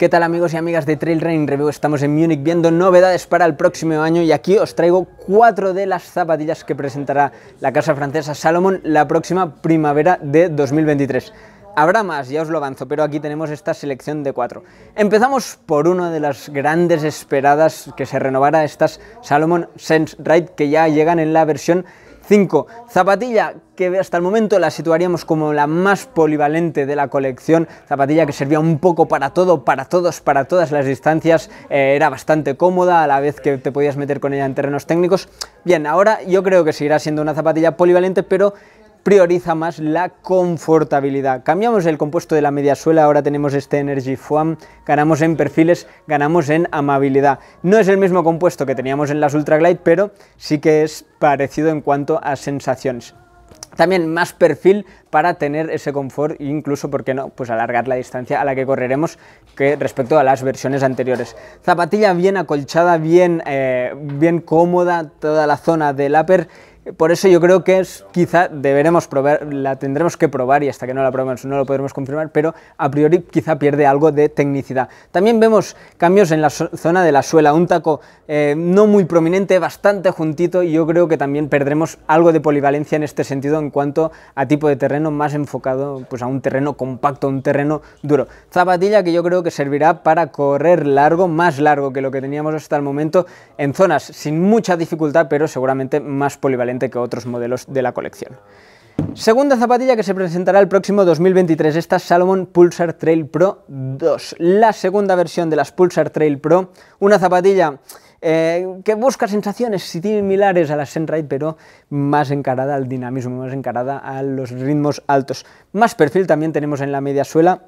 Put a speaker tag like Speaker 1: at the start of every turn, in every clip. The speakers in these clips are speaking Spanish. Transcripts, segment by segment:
Speaker 1: ¿Qué tal amigos y amigas de Trail Running Review? Estamos en Múnich viendo novedades para el próximo año y aquí os traigo cuatro de las zapatillas que presentará la casa francesa Salomon la próxima primavera de 2023. Habrá más, ya os lo avanzo, pero aquí tenemos esta selección de cuatro. Empezamos por una de las grandes esperadas que se renovará estas Salomon Sense Ride que ya llegan en la versión 5. Zapatilla que hasta el momento la situaríamos como la más polivalente de la colección, zapatilla que servía un poco para todo, para todos, para todas las distancias, eh, era bastante cómoda a la vez que te podías meter con ella en terrenos técnicos. Bien, ahora yo creo que seguirá siendo una zapatilla polivalente, pero prioriza más la confortabilidad. Cambiamos el compuesto de la media suela, ahora tenemos este Energy Foam, ganamos en perfiles, ganamos en amabilidad. No es el mismo compuesto que teníamos en las Ultra Glide, pero sí que es parecido en cuanto a sensaciones. También más perfil para tener ese confort incluso, ¿por qué no?, pues alargar la distancia a la que correremos que respecto a las versiones anteriores. Zapatilla bien acolchada, bien, eh, bien cómoda, toda la zona del upper por eso yo creo que es, quizá deberemos probar, la tendremos que probar y hasta que no la probemos no lo podremos confirmar, pero a priori quizá pierde algo de tecnicidad. También vemos cambios en la zona de la suela, un taco eh, no muy prominente, bastante juntito y yo creo que también perdremos algo de polivalencia en este sentido en cuanto a tipo de terreno más enfocado pues, a un terreno compacto, un terreno duro. Zapatilla que yo creo que servirá para correr largo, más largo que lo que teníamos hasta el momento, en zonas sin mucha dificultad, pero seguramente más polivalente que otros modelos de la colección. Segunda zapatilla que se presentará el próximo 2023, esta Salomon Pulsar Trail Pro 2, la segunda versión de las Pulsar Trail Pro, una zapatilla eh, que busca sensaciones similares a las Senride, pero más encarada al dinamismo, más encarada a los ritmos altos. Más perfil también tenemos en la media suela,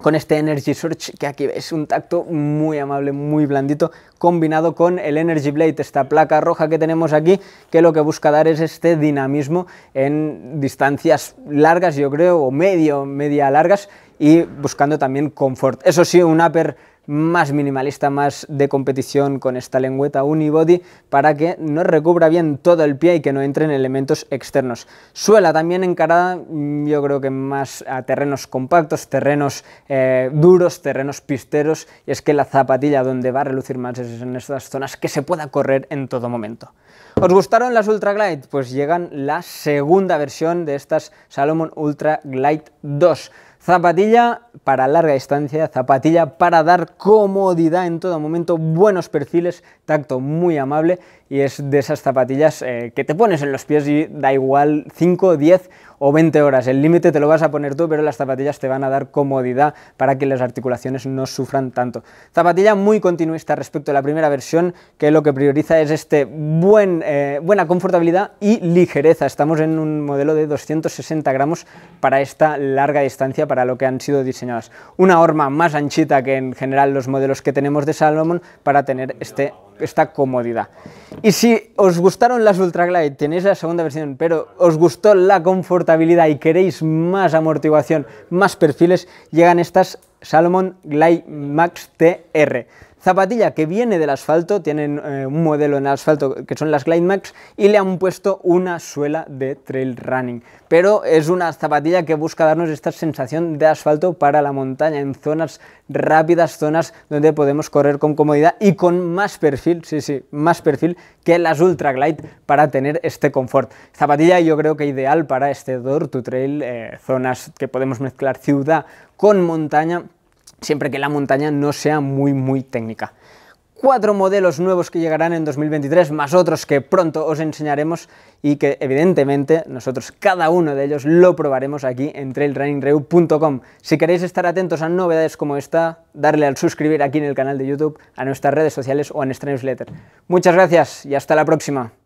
Speaker 1: con este Energy Surge que aquí es un tacto muy amable, muy blandito, combinado con el Energy Blade, esta placa roja que tenemos aquí, que lo que busca dar es este dinamismo en distancias largas, yo creo, o medio, media largas, y buscando también confort. Eso sí, un upper más minimalista, más de competición con esta lengüeta unibody para que no recubra bien todo el pie y que no entren elementos externos. Suela también encarada, mm, yo creo que más a terrenos compactos, terrenos eh, duros, terrenos pisteros, y es que la zapatilla donde va a relucir más es en estas zonas que se pueda correr en todo momento. ¿Os gustaron las Ultra Glide? Pues llegan la segunda versión de estas Salomon Ultra Glide 2. Zapatilla para larga distancia, zapatilla para dar comodidad en todo momento, buenos perfiles, tacto muy amable y es de esas zapatillas eh, que te pones en los pies y da igual 5, 10 o 20 horas. El límite te lo vas a poner tú, pero las zapatillas te van a dar comodidad para que las articulaciones no sufran tanto. Zapatilla muy continuista respecto a la primera versión, que lo que prioriza es este buen, eh, buena confortabilidad y ligereza. Estamos en un modelo de 260 gramos para esta larga distancia, para lo que han sido diseñadas. Una horma más anchita que en general los modelos que tenemos de Salomon para tener este esta comodidad. Y si os gustaron las Glide, tenéis la segunda versión, pero os gustó la confortabilidad y queréis más amortiguación, más perfiles, llegan estas Salomon Glide Max TR zapatilla que viene del asfalto, tienen eh, un modelo en asfalto que son las Glide Max y le han puesto una suela de trail running. Pero es una zapatilla que busca darnos esta sensación de asfalto para la montaña, en zonas rápidas, zonas donde podemos correr con comodidad y con más perfil, sí, sí, más perfil que las Ultra Glide para tener este confort. Zapatilla yo creo que ideal para este Door to Trail, eh, zonas que podemos mezclar ciudad con montaña siempre que la montaña no sea muy, muy técnica. Cuatro modelos nuevos que llegarán en 2023, más otros que pronto os enseñaremos y que evidentemente nosotros cada uno de ellos lo probaremos aquí en trailrunningreu.com Si queréis estar atentos a novedades como esta, darle al suscribir aquí en el canal de YouTube, a nuestras redes sociales o en nuestra newsletter. Muchas gracias y hasta la próxima.